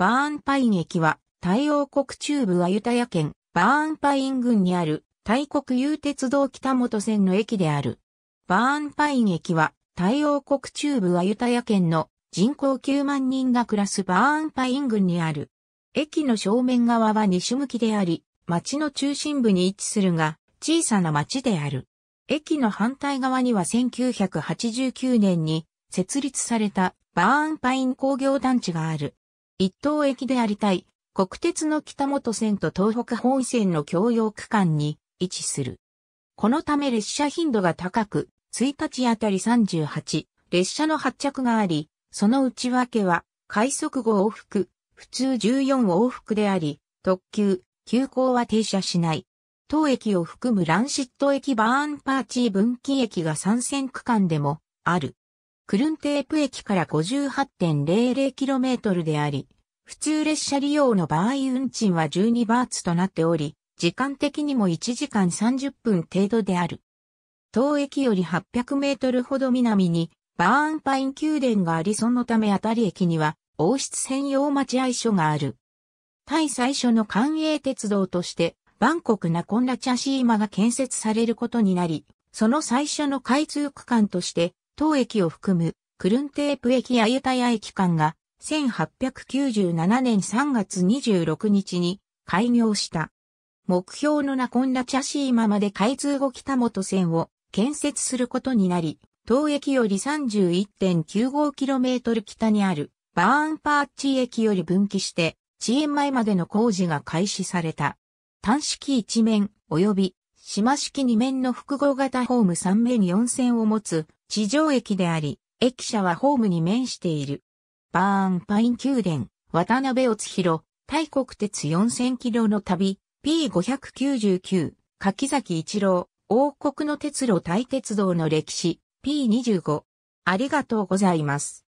バーンパイン駅は、太陽国中部アユタヤ県、バーンパイン郡にある、大国有鉄道北本線の駅である。バーンパイン駅は、太陽国中部アユタヤ県の人口9万人が暮らすバーンパイン郡にある。駅の正面側は西向きであり、町の中心部に位置するが、小さな町である。駅の反対側には1989年に設立されたバーンパイン工業団地がある。一等駅でありたい、国鉄の北本線と東北本線の共用区間に位置する。このため列車頻度が高く、1日あたり38、列車の発着があり、その内訳は、快速5往復、普通14往復であり、特急、急行は停車しない。当駅を含むランシット駅バーンパーチー分岐駅が参戦区間でもある。クルンテープ駅から 58.00km であり、普通列車利用の場合運賃は12バーツとなっており、時間的にも1時間30分程度である。当駅より800メートルほど南にバーンパイン宮殿がありそのためあたり駅には王室専用待合所がある。タイ最初の官営鉄道として、バンコクナコンラチャシーマが建設されることになり、その最初の開通区間として、当駅を含むクルンテープ駅やユタヤ駅間が1897年3月26日に開業した。目標のナコンラチャシーマまで開通後北本線を建設することになり、当駅より 31.95km 北にあるバーンパーチ駅より分岐して遅延前までの工事が開始された。単式一面及び島式二面の複合型ホーム3面4線を持つ地上駅であり、駅舎はホームに面している。バーンパイン宮殿、渡辺乙弘、大国鉄4000キロの旅、P599、柿崎一郎、王国の鉄路大鉄道の歴史、P25。ありがとうございます。